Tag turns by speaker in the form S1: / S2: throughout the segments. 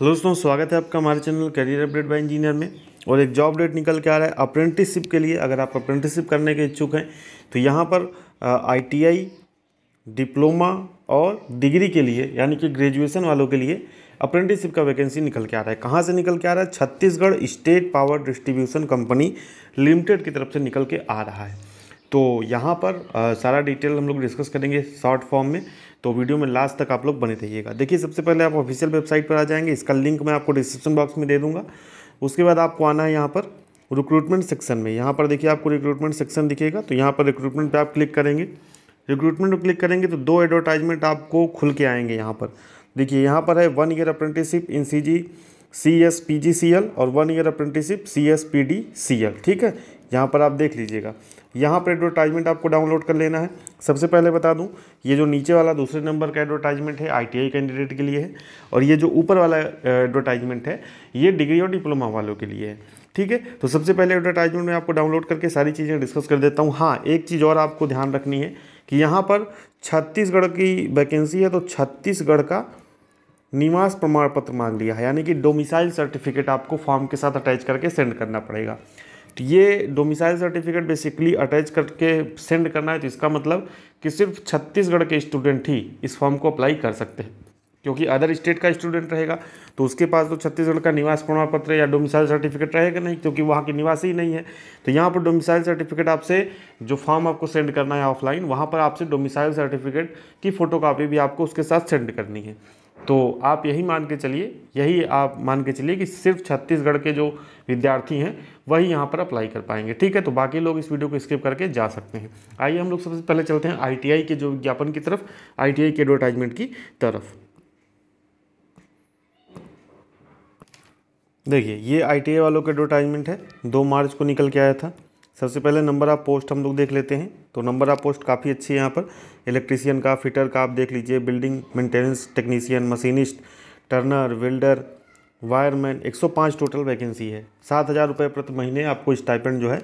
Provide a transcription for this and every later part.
S1: hello दोस्तों स्वागत है आपका हमारे channel career update by engineer में और एक जॉब डेट निकल के आ रहा है अप्रेंटिसशिप के लिए अगर आप अप्रेंटिसशिप करने के इच्छुक हैं तो यहाँ पर आईटीआई डिप्लोमा और डिग्री के लिए यानी कि ग्रेजुएशन वालों के लिए अप्रेंटिसशिप का वैकेंसी निकल के आ रहा है कहाँ से निकल के आ रहा है Chhattisgarh state power distribution company limited की तरफ से निकल के आ रहा है तो यहाँ पर आ, सारा डिटेल हम लोग डिस्कस करेंगे शॉर्ट फॉर्म में तो वीडियो में लास्ट तक आप लोग बने रहिएगा देखिए सबसे पहले आप ऑफिशियल वेबसाइट पर आ जाएंगे इसका लिंक मैं आपको डिस्क्रिप्शन बॉक्स में दे दूँगा उसके बाद आपको आना है यहाँ पर रिक्रूटमेंट सेक्शन में यहाँ पर देखिए आपको रिक्रूटमेंट सेक्शन दिखेगा तो यहाँ पर रिक्रूटमेंट पर आप क्लिक करेंगे रिक्रूटमेंट पर क्लिक करेंगे तो दो एडवर्टाइजमेंट आपको खुल के आएंगे यहाँ पर देखिए यहाँ पर है one year apprenticeship in C G C S P G C L और one year apprenticeship C S P D C L ठीक है यहाँ पर आप देख लीजिएगा यहाँ पर एडवर्टाइजमेंट आपको डाउनलोड कर लेना है सबसे पहले बता दूँ ये जो नीचे वाला दूसरे नंबर का एडवर्टाइजमेंट है आईटीआई कैंडिडेट के लिए है और ये जो ऊपर वाला एडवर्टाइजमेंट है ये डिग्री और डिप्लोमा वालों के लिए है ठीक है तो सबसे पहले एडवर्टाइजमेंट में आपको डाउनलोड करके सारी चीज़ें डिस्कस कर देता हूँ हाँ एक चीज़ और आपको ध्यान रखनी है कि यहाँ पर छत्तीसगढ़ की वैकेंसी है तो छत्तीसगढ़ का निवास प्रमाण पत्र मांग लिया है यानी कि डोमिसाइल सर्टिफिकेट आपको फॉर्म के साथ अटैच करके सेंड करना पड़ेगा ये डोमिसाइल सर्टिफिकेट बेसिकली अटैच करके सेंड करना है तो इसका मतलब कि सिर्फ छत्तीसगढ़ के स्टूडेंट ही इस फॉर्म को अप्लाई कर सकते हैं क्योंकि अदर स्टेट का स्टूडेंट रहेगा तो उसके पास तो छत्तीसगढ़ का निवास प्रमाण पत्र या डोमिसाइल सर्टिफिकेट रहेगा नहीं क्योंकि वहाँ के निवासी ही नहीं है तो यहाँ पर डोमिसाइल सर्टिफिकेट आपसे जो फॉर्म आपको सेंड करना है ऑफलाइन वहाँ पर आपसे डोमिसाइल सर्टिफिकेट की फ़ोटोकॉपी भी आपको उसके साथ सेंड करनी है तो आप यही मान के चलिए यही आप मान के चलिए कि सिर्फ छत्तीसगढ़ के जो विद्यार्थी हैं वही यहाँ पर अप्लाई कर पाएंगे ठीक है तो बाकी लोग इस वीडियो को स्किप करके जा सकते हैं आइए हम लोग सबसे पहले चलते हैं आईटीआई के जो विज्ञापन की तरफ आईटीआई के एडवर्टाइजमेंट की तरफ देखिए ये आई वालों का एडवर्टाइजमेंट है दो मार्च को निकल के आया था सबसे पहले नंबर ऑफ पोस्ट हम लोग देख लेते हैं तो नंबर ऑफ पोस्ट काफ़ी अच्छी है यहाँ पर इलेक्ट्रीशियन का फिटर का आप देख लीजिए building maintenance technician machinist turner welder wireman 105 total vacancy है सात हज़ार रुपये प्रति महीने आपको स्टाइपेंड जो है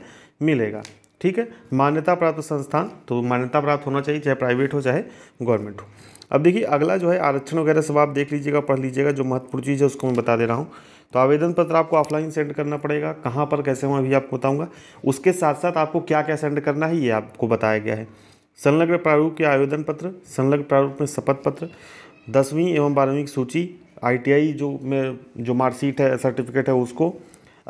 S1: मिलेगा ठीक है मान्यता प्राप्त संस्थान तो मान्यता प्राप्त होना चाहिए चाहे प्राइवेट हो चाहे गवर्नमेंट हो अब देखिए अगला जो है आरक्षण वगैरह सब आप देख लीजिएगा पढ़ लीजिएगा जो महत्वपूर्ण चीज़ है उसको मैं बता दे रहा हूँ तो आवेदन पत्र आपको ऑफलाइन सेंड करना पड़ेगा कहाँ पर कैसे हुआ अभी आपको बताऊँगा उसके साथ साथ आपको क्या क्या सेंड करना है ये आपको बताया गया है संलग्न प्रारूप के आवेदन पत्र संलग्न प्रारूप में शपथ पत्र दसवीं एवं बारहवीं की सूची आईटीआई जो में जो मार्कशीट है सर्टिफिकेट है उसको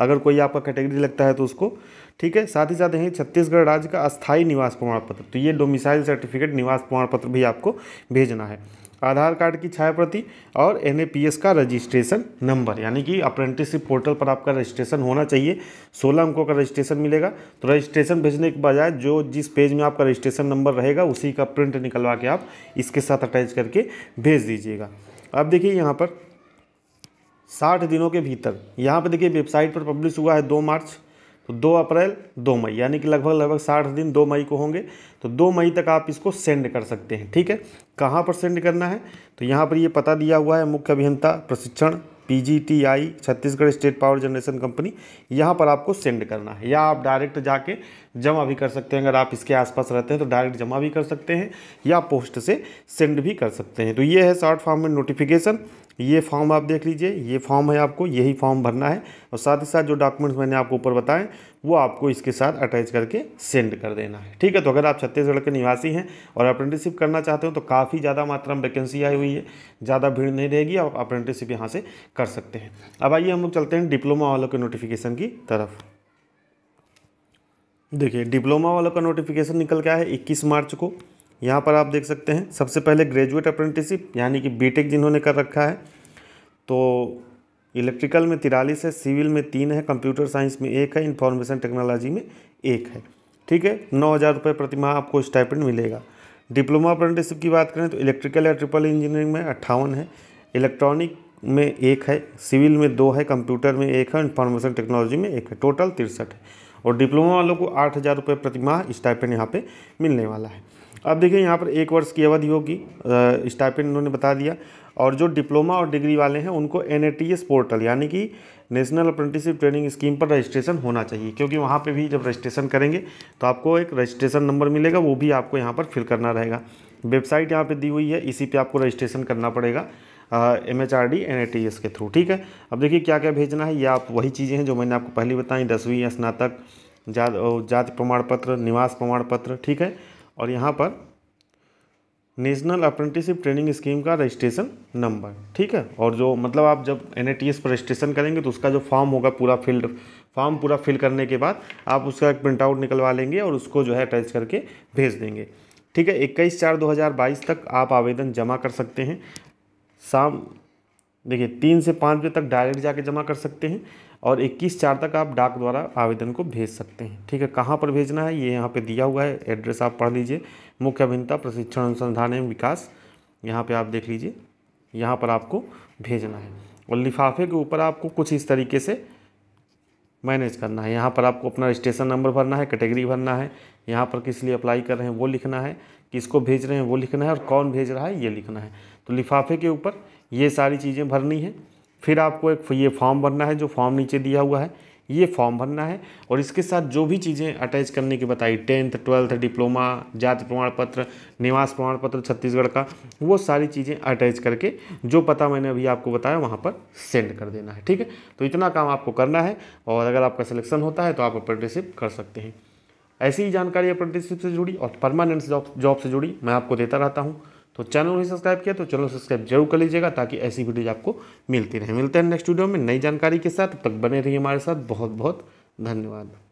S1: अगर कोई आपका कैटेगरी लगता है तो उसको ठीक है साथ ही साथ यहीं छत्तीसगढ़ राज्य का अस्थायी निवास प्रमाण पत्र तो ये डोमिसाइल सर्टिफिकेट निवास प्रमाण पत्र भी आपको भेजना है आधार कार्ड की छाया प्रति और एन का रजिस्ट्रेशन नंबर यानी कि अप्रेंटिसशिप पोर्टल पर आपका रजिस्ट्रेशन होना चाहिए सोलह अंकों का रजिस्ट्रेशन मिलेगा तो रजिस्ट्रेशन भेजने के बजाय जो जिस पेज में आपका रजिस्ट्रेशन नंबर रहेगा उसी का प्रिंट निकलवा के आप इसके साथ अटैच करके भेज दीजिएगा अब देखिए यहाँ पर साठ दिनों के भीतर यहाँ पर देखिए वेबसाइट पर पब्लिश हुआ है दो मार्च तो दो अप्रैल दो मई यानी कि लगभग लगभग साठ दिन दो मई को होंगे तो दो मई तक आप इसको सेंड कर सकते हैं ठीक है कहाँ पर सेंड करना है तो यहाँ पर ये पता दिया हुआ है मुख्य अभियंता प्रशिक्षण PGTI Chhattisgarh state power generation company यहाँ पर आपको सेंड करना है या आप डायरेक्ट जाके जमा भी कर सकते हैं अगर आप इसके आसपास रहते हैं तो डायरेक्ट जमा भी कर सकते हैं या पोस्ट से सेंड भी कर सकते हैं तो ये है शॉर्ट फॉर्म में नोटिफिकेशन ये फॉर्म आप देख लीजिए ये फॉर्म है आपको यही फॉर्म भरना है और साथ ही साथ जो डॉक्यूमेंट्स मैंने आपको ऊपर बताएं वो आपको इसके साथ अटैच करके सेंड कर देना है ठीक है तो अगर आप छत्तीसगढ़ के निवासी हैं और अप्रेंटिसशिप करना चाहते हो तो काफ़ी ज़्यादा मात्रा में वैकेंसी आई हुई है ज़्यादा भीड़ नहीं रहेगी आप अप्रेंटिसशिप यहाँ से कर सकते हैं अब आइए हम लोग चलते हैं डिप्लोमा वालों के नोटिफिकेशन की तरफ देखिए डिप्लोमा वालों का नोटिफिकेशन निकल गया है इक्कीस मार्च को यहाँ पर आप देख सकते हैं सबसे पहले ग्रेजुएट अप्रेंटिसिप यानी कि बीटेक जिन्होंने कर रखा है तो इलेक्ट्रिकल में तिरालीस है सिविल में तीन है कंप्यूटर साइंस में एक है इंफॉर्मेशन टेक्नोलॉजी में एक है ठीक है नौ हज़ार रुपये प्रतिमाह आपको स्टाइपेंड मिलेगा डिप्लोमा अप्रेंटिसिप की बात करें तो इलेक्ट्रिकल या ट्रिपल इंजीनियरिंग में अट्ठावन है इलेक्ट्रॉनिक में एक है सिविल में दो है कंप्यूटर में एक है इंफॉर्मेशन टेक्नोलॉजी में एक है टोटल तिरसठ है और डिप्लोमा वालों को आठ हज़ार रुपये प्रतिमाह स्टाइपेंड यहाँ पे मिलने वाला है अब देखिए यहाँ पर एक वर्ष की अवधि होगी स्टाइपेंड इन्होंने बता दिया और जो डिप्लोमा और डिग्री वाले हैं उनको एन पोर्टल यानी कि नेशनल अप्रेंटिसिप ट्रेनिंग स्कीम पर रजिस्ट्रेशन होना चाहिए क्योंकि वहाँ पे भी जब रजिस्ट्रेशन करेंगे तो आपको एक रजिस्ट्रेशन नंबर मिलेगा वो भी आपको यहाँ पर फिल करना रहेगा वेबसाइट यहाँ पर दी हुई है इसी पर आपको रजिस्ट्रेशन करना पड़ेगा M H R D N A T S के थ्रू ठीक है अब देखिए क्या क्या भेजना है ये आप वही चीज़ें हैं जो मैंने आपको पहले बताई दसवीं स्नातक जात जाति प्रमाण पत्र निवास प्रमाण पत्र ठीक है और यहाँ पर नेशनल अप्रेंटिसिप ट्रेनिंग स्कीम का रजिस्ट्रेशन नंबर ठीक है और जो मतलब आप जब एन पर रजिस्ट्रेशन करेंगे तो उसका जो फॉर्म होगा पूरा फिल्ड फॉर्म पूरा फिल करने के बाद आप उसका एक प्रिंट आउट निकलवा लेंगे और उसको जो है अटैच करके भेज देंगे ठीक है इक्कीस चार बाईस तक आप आवेदन जमा कर सकते हैं शाम देखिए तीन से पाँच बजे तक डायरेक्ट जाके जमा कर सकते हैं और 21 चार तक आप डाक द्वारा आवेदन को भेज सकते हैं ठीक है कहाँ पर भेजना है ये यहाँ पे दिया हुआ है एड्रेस आप पढ़ लीजिए मुख्य अभियंता प्रशिक्षण अनुसंधान एवं विकास यहाँ पे आप देख लीजिए यहाँ पर आपको भेजना है और लिफाफे के ऊपर आपको कुछ इस तरीके से मैनेज करना है यहाँ पर आपको अपना रजिस्ट्रेशन नंबर भरना है कैटेगरी भरना है यहाँ पर किस लिए अप्लाई कर रहे हैं वो लिखना है किसको भेज रहे हैं वो लिखना है और कौन भेज रहा है ये लिखना है तो लिफाफे के ऊपर ये सारी चीज़ें भरनी है फिर आपको एक ये फॉर्म भरना है जो फॉर्म नीचे दिया हुआ है ये फॉर्म भरना है और इसके साथ जो भी चीज़ें अटैच करने की बताई टेंथ ट्वेल्थ डिप्लोमा जाति प्रमाण पत्र निवास प्रमाण पत्र छत्तीसगढ़ का वो सारी चीज़ें अटैच करके जो पता मैंने अभी आपको बताया वहाँ पर सेंड कर देना है ठीक है तो इतना काम आपको करना है और अगर आपका सिलेक्शन होता है तो आप अप्रेंटिसशिप कर सकते हैं ऐसी ही जानकारी अप्रेंटिसशिप से जुड़ी और परमानेंट जॉब जॉब से जुड़ी मैं आपको देता रहता हूँ तो चैनल नहीं सब्सक्राइब किया तो चैनल सब्सक्राइब जरूर कर लीजिएगा ताकि ऐसी वीडियोज आपको मिलती रहे मिलते हैं नेक्स्ट वीडियो में नई जानकारी के साथ तब तक बने रहिए हमारे साथ बहुत बहुत धन्यवाद